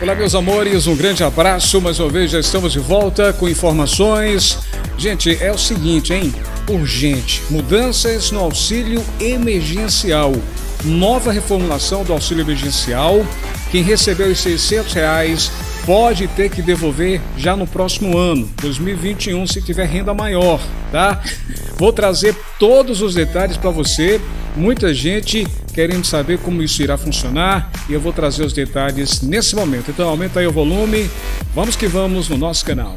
Olá, meus amores, um grande abraço. Mais uma vez, já estamos de volta com informações. Gente, é o seguinte, hein? Urgente: mudanças no auxílio emergencial. Nova reformulação do auxílio emergencial. Quem recebeu os 600 reais pode ter que devolver já no próximo ano, 2021, se tiver renda maior, tá? Vou trazer todos os detalhes para você. Muita gente querendo saber como isso irá funcionar e eu vou trazer os detalhes nesse momento. Então aumenta aí o volume. Vamos que vamos no nosso canal.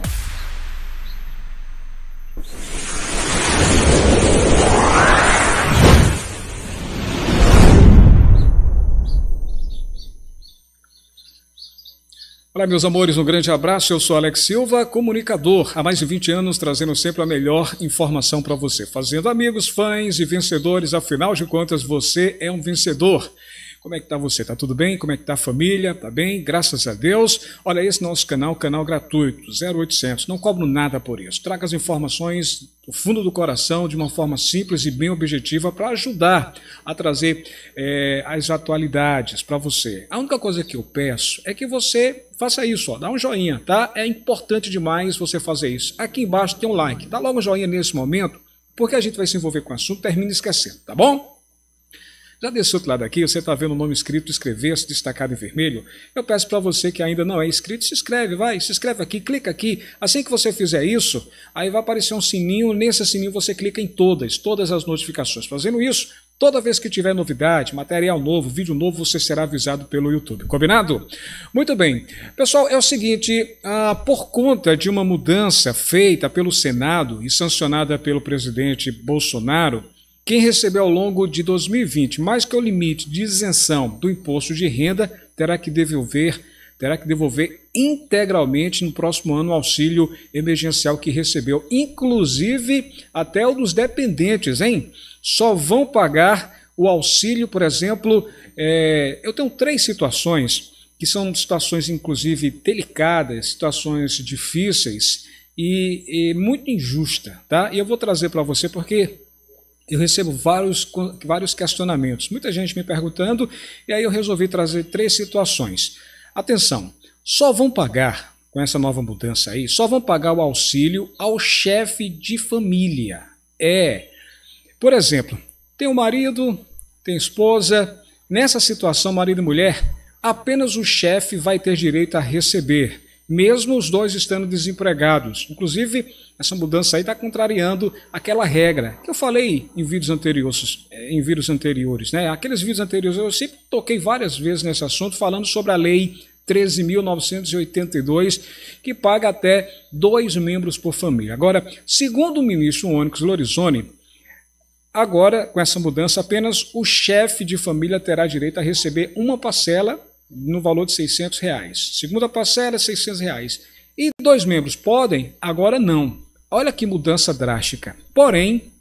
Olá, meus amores, um grande abraço. Eu sou Alex Silva, comunicador, há mais de 20 anos trazendo sempre a melhor informação para você, fazendo amigos, fãs e vencedores, afinal de contas, você é um vencedor. Como é que está você? Está tudo bem? Como é que está a família? Está bem? Graças a Deus. Olha esse nosso canal, canal gratuito, 0800. Não cobro nada por isso. Traga as informações do fundo do coração, de uma forma simples e bem objetiva, para ajudar a trazer é, as atualidades para você. A única coisa que eu peço é que você faça isso, ó, dá um joinha, tá? É importante demais você fazer isso. Aqui embaixo tem um like, dá logo um joinha nesse momento, porque a gente vai se envolver com o assunto, termina esquecendo, tá bom? Já desse outro lado aqui, você está vendo o nome escrito, escrever-se, destacado em vermelho. Eu peço para você que ainda não é inscrito, se inscreve, vai, se inscreve aqui, clica aqui. Assim que você fizer isso, aí vai aparecer um sininho, nesse sininho você clica em todas, todas as notificações. Fazendo isso, Toda vez que tiver novidade, material novo, vídeo novo, você será avisado pelo YouTube. Combinado? Muito bem. Pessoal, é o seguinte: ah, por conta de uma mudança feita pelo Senado e sancionada pelo presidente Bolsonaro, quem recebeu ao longo de 2020 mais que o limite de isenção do imposto de renda terá que devolver terá que devolver integralmente no próximo ano o auxílio emergencial que recebeu, inclusive até o dos dependentes, hein? Só vão pagar o auxílio, por exemplo, é... eu tenho três situações que são situações inclusive delicadas, situações difíceis e, e muito injusta, tá? E eu vou trazer para você porque eu recebo vários, vários questionamentos, muita gente me perguntando, e aí eu resolvi trazer três situações. Atenção, só vão pagar, com essa nova mudança aí, só vão pagar o auxílio ao chefe de família. É. Por exemplo, tem o um marido, tem esposa, nessa situação, marido e mulher, apenas o chefe vai ter direito a receber mesmo os dois estando desempregados. Inclusive, essa mudança aí está contrariando aquela regra que eu falei em vídeos anteriores, eh, em vídeos anteriores, né? Aqueles vídeos anteriores eu sempre toquei várias vezes nesse assunto falando sobre a lei 13.982, que paga até dois membros por família. Agora, segundo o ministro Onyx Lorizoni, agora com essa mudança apenas o chefe de família terá direito a receber uma parcela no valor de 600 reais. Segunda parcela, 600 reais. E dois membros podem? Agora não. Olha que mudança drástica. Porém,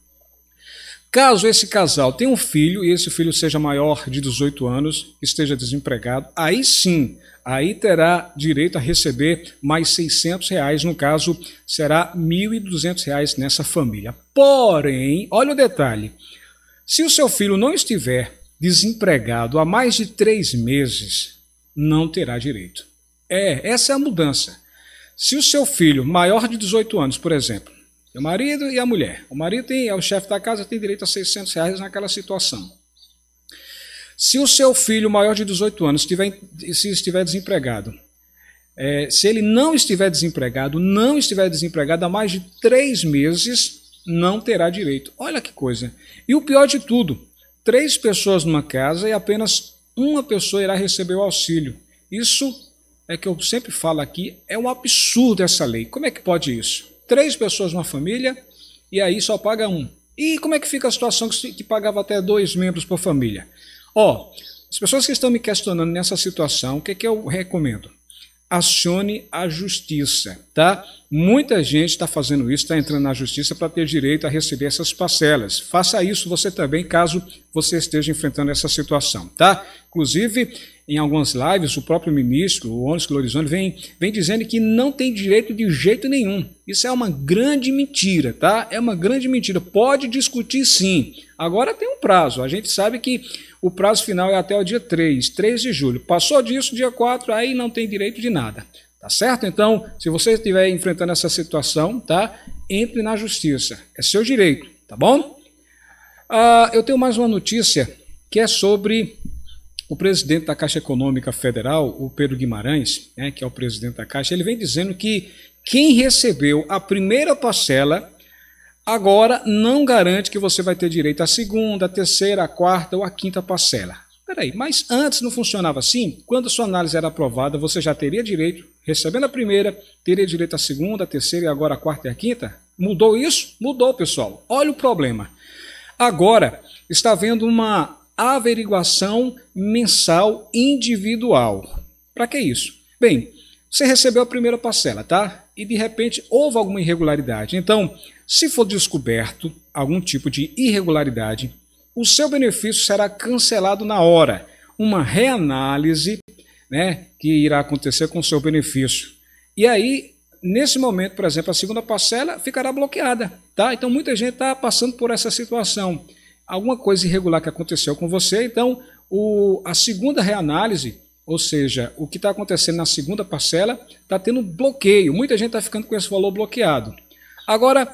caso esse casal tenha um filho e esse filho seja maior de 18 anos, esteja desempregado, aí sim, aí terá direito a receber mais 600 reais. No caso, será 1.200 reais nessa família. Porém, olha o detalhe. Se o seu filho não estiver desempregado há mais de três meses, não terá direito. É, essa é a mudança. Se o seu filho, maior de 18 anos, por exemplo, é o marido e a mulher, o marido tem, é o chefe da casa, tem direito a 600 reais naquela situação. Se o seu filho maior de 18 anos estiver, se estiver desempregado, é, se ele não estiver desempregado, não estiver desempregado há mais de três meses, não terá direito. Olha que coisa. E o pior de tudo, três pessoas numa casa e apenas uma pessoa irá receber o auxílio. Isso é que eu sempre falo aqui, é um absurdo essa lei. Como é que pode isso? Três pessoas numa família e aí só paga um. E como é que fica a situação que, pagava até dois membros por família? Ó, oh, as pessoas que estão me questionando nessa situação, o que, é que eu recomendo? acione a justiça, tá? Muita gente está fazendo isso, está entrando na justiça para ter direito a receber essas parcelas. Faça isso você também, caso você esteja enfrentando essa situação, tá? Inclusive, em algumas lives, o próprio ministro, o Ônibus Clorizone, vem, vem dizendo que não tem direito de jeito nenhum. Isso é uma grande mentira, tá? É uma grande mentira. Pode discutir sim. Agora tem um prazo. A gente sabe que o prazo final é até o dia 3, 3 de julho. Passou disso, dia 4, aí não tem direito de nada. Tá certo? Então, se você estiver enfrentando essa situação, tá? Entre na justiça. É seu direito, tá bom? Ah, eu tenho mais uma notícia que é sobre o presidente da Caixa Econômica Federal, o Pedro Guimarães, né, que é o presidente da Caixa, ele vem dizendo que quem recebeu a primeira parcela agora não garante que você vai ter direito à segunda, à terceira, à quarta ou à quinta parcela. Peraí, mas antes não funcionava assim? Quando sua análise era aprovada, você já teria direito, recebendo a primeira, teria direito à segunda, à terceira e agora à quarta e à quinta? Mudou isso? Mudou, pessoal. Olha o problema. Agora está havendo uma averiguação mensal individual. Para que isso? Bem, você recebeu a primeira parcela, tá? E de repente houve alguma irregularidade. Então, se for descoberto algum tipo de irregularidade, o seu benefício será cancelado na hora. Uma reanálise né, que irá acontecer com o seu benefício. E aí, nesse momento, por exemplo, a segunda parcela ficará bloqueada. Tá? Então, muita gente está passando por essa situação alguma coisa irregular que aconteceu com você, então o, a segunda reanálise, ou seja, o que está acontecendo na segunda parcela, está tendo bloqueio. Muita gente está ficando com esse valor bloqueado. Agora,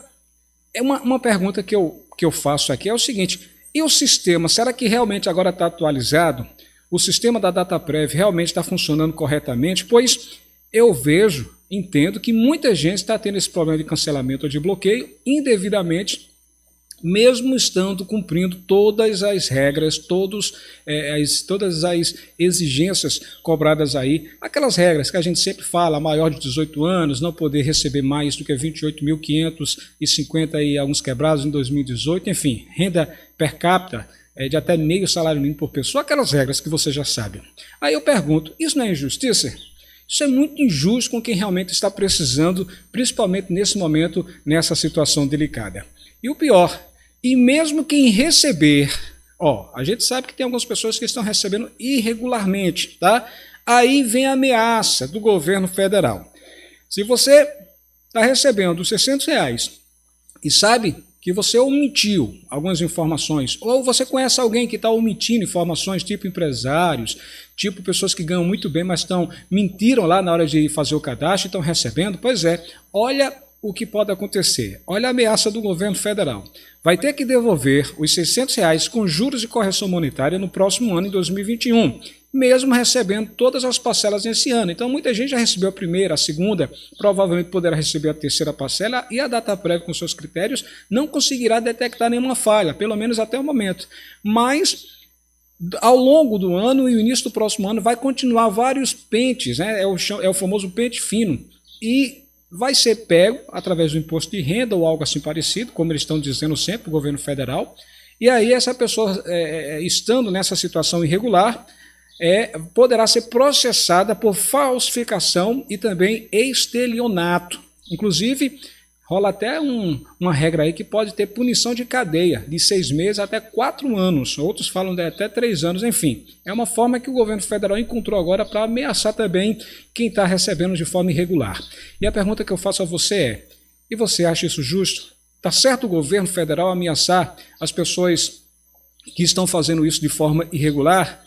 é uma, uma pergunta que eu, que eu faço aqui é o seguinte: e o sistema, será que realmente agora está atualizado? O sistema da DataPrev realmente está funcionando corretamente? Pois eu vejo, entendo que muita gente está tendo esse problema de cancelamento ou de bloqueio indevidamente mesmo estando cumprindo todas as regras, todos, é, as, todas as exigências cobradas aí, aquelas regras que a gente sempre fala, maior de 18 anos, não poder receber mais do que 28.550 e alguns quebrados em 2018, enfim, renda per capita é de até meio salário mínimo por pessoa, aquelas regras que você já sabe. Aí eu pergunto, isso não é injustiça? Isso é muito injusto com quem realmente está precisando, principalmente nesse momento, nessa situação delicada. E o pior, e mesmo quem receber, ó, a gente sabe que tem algumas pessoas que estão recebendo irregularmente, tá? Aí vem a ameaça do governo federal. Se você está recebendo 600 reais e sabe que você omitiu algumas informações, ou você conhece alguém que está omitindo informações, tipo empresários, tipo pessoas que ganham muito bem, mas estão mentiram lá na hora de fazer o cadastro e estão recebendo, pois é, olha o que pode acontecer? Olha a ameaça do governo federal. Vai ter que devolver os 600 reais com juros e correção monetária no próximo ano, em 2021, mesmo recebendo todas as parcelas nesse ano. Então, muita gente já recebeu a primeira, a segunda, provavelmente poderá receber a terceira parcela e a data prévia, com seus critérios, não conseguirá detectar nenhuma falha, pelo menos até o momento. Mas ao longo do ano e o início do próximo ano vai continuar vários pentes, né? é, o, é o famoso pente fino. E vai ser pego através do imposto de renda ou algo assim parecido, como eles estão dizendo sempre, o governo federal. E aí essa pessoa, é, é, é estando nessa situação irregular, é, poderá ser processada por falsificação e também estelionato. Inclusive, rola até um, uma regra aí que pode ter punição de cadeia de seis meses até quatro anos. Outros falam de até três anos, enfim. É uma forma que o governo federal encontrou agora para ameaçar também quem está recebendo de forma irregular. E a pergunta que eu faço a você é: e você acha isso justo? Está certo o governo federal ameaçar as pessoas que estão fazendo isso de forma irregular?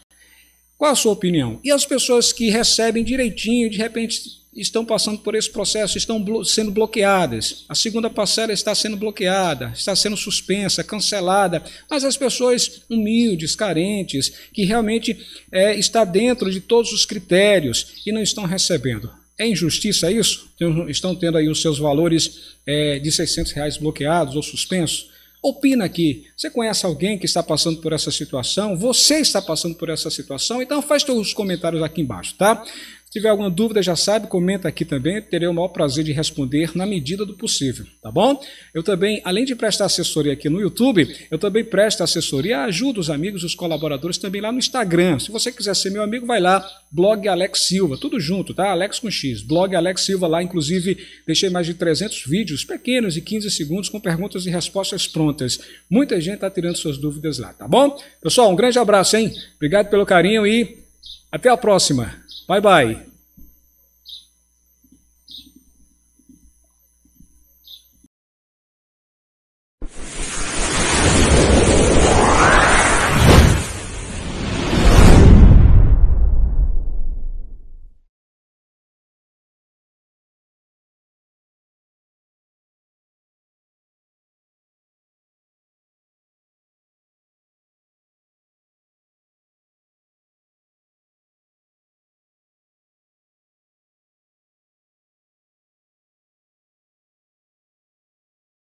Qual a sua opinião? E as pessoas que recebem direitinho, de repente estão passando por esse processo, estão blo sendo bloqueadas. A segunda parcela está sendo bloqueada, está sendo suspensa, cancelada. Mas as pessoas humildes, carentes, que realmente é, está dentro de todos os critérios e não estão recebendo. É injustiça isso? Estão tendo aí os seus valores é, de 600 reais bloqueados ou suspensos? Opina aqui. Você conhece alguém que está passando por essa situação? Você está passando por essa situação? Então faz seus comentários aqui embaixo, tá? Se tiver alguma dúvida, já sabe, comenta aqui também. Terei o maior prazer de responder na medida do possível, tá bom? Eu também, além de prestar assessoria aqui no YouTube, eu também presto assessoria, ajudo os amigos, os colaboradores também lá no Instagram. Se você quiser ser meu amigo, vai lá, blog Alex Silva, tudo junto, tá? Alex com X, blog Alex Silva lá, inclusive deixei mais de 300 vídeos pequenos e 15 segundos com perguntas e respostas prontas. Muita gente está tirando suas dúvidas lá, tá bom? Pessoal, um grande abraço, hein? Obrigado pelo carinho e até a próxima. Bye bye.